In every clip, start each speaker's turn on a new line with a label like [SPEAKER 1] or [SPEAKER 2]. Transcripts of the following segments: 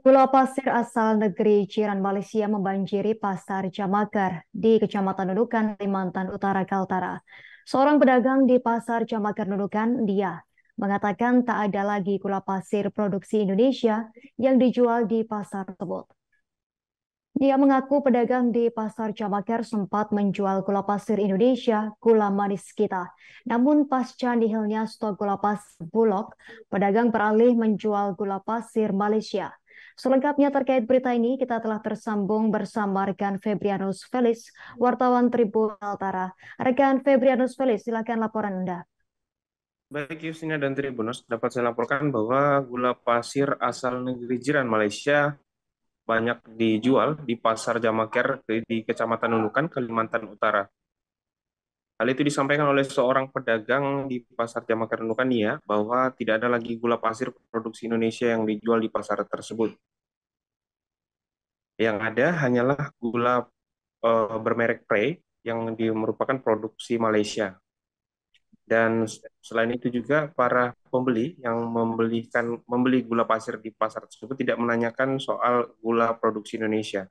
[SPEAKER 1] Gula pasir asal negeri Ciran Malaysia membanjiri pasar Jamakar di Kecamatan Nunukan, Kalimantan Utara, Kaltara. Seorang pedagang di pasar Jamakar Nunukan, dia mengatakan tak ada lagi gula pasir produksi Indonesia yang dijual di pasar tersebut. Dia mengaku pedagang di pasar Jamakar sempat menjual gula pasir Indonesia, gula manis kita. Namun pasca nihilnya stok gula pasir Bulog, pedagang beralih menjual gula pasir Malaysia. Selengkapnya terkait berita ini, kita telah tersambung bersama rekan Febrianus Felis, wartawan Tribun Altara. Rekan Febrianus Felis, silakan laporan Anda.
[SPEAKER 2] Baik Yusina dan Tribunus, dapat saya laporkan bahwa gula pasir asal negeri jiran Malaysia banyak dijual di pasar Jamaker di Kecamatan Nunukan, Kalimantan Utara. Hal itu disampaikan oleh seorang pedagang di pasar Jamaker Renukania ya, bahwa tidak ada lagi gula pasir produksi Indonesia yang dijual di pasar tersebut. Yang ada hanyalah gula e, bermerek Prey yang merupakan produksi Malaysia. Dan selain itu juga para pembeli yang membelikan membeli gula pasir di pasar tersebut tidak menanyakan soal gula produksi Indonesia.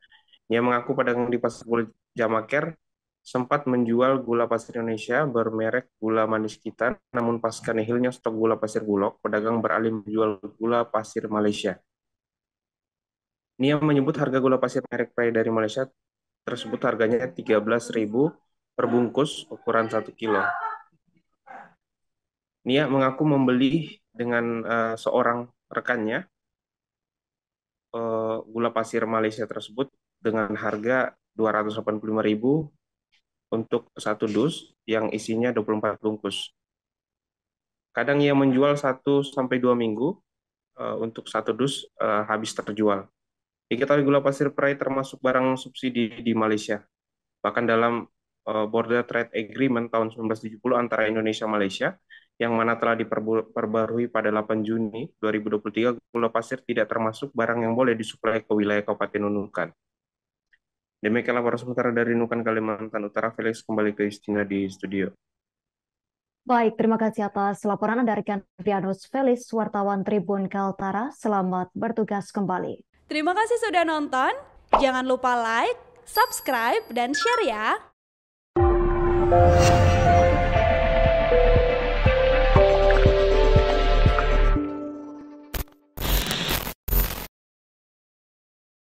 [SPEAKER 2] Ia mengaku pada di pasar gula Jamaker sempat menjual gula pasir Indonesia bermerek gula manis kita, namun pasca nihilnya stok gula pasir Bulog, pedagang beralih menjual gula pasir Malaysia. Nia menyebut harga gula pasir merek Rai e dari Malaysia tersebut harganya 13.000 per bungkus ukuran 1 kilo. Nia mengaku membeli dengan uh, seorang rekannya uh, gula pasir Malaysia tersebut dengan harga 285.000 untuk satu dus yang isinya 24 bungkus. Kadang ia menjual 1 sampai 2 minggu eh, untuk satu dus eh, habis terjual. Diketahui gula pasir perai termasuk barang subsidi di Malaysia. Bahkan dalam eh, Border Trade Agreement tahun 1970 antara Indonesia dan Malaysia yang mana telah diperbarui pada 8 Juni 2023, gula pasir tidak termasuk barang yang boleh disuplai ke wilayah Kabupaten Nunukan. Demikian laporan sementara dari Nukan Kalimantan Utara. Felix kembali ke Istina di studio.
[SPEAKER 1] Baik, terima kasih atas laporan dari Rianus Felix, wartawan Tribun Kaltara. Selamat bertugas kembali. Terima kasih sudah nonton. Jangan lupa like, subscribe, dan share ya.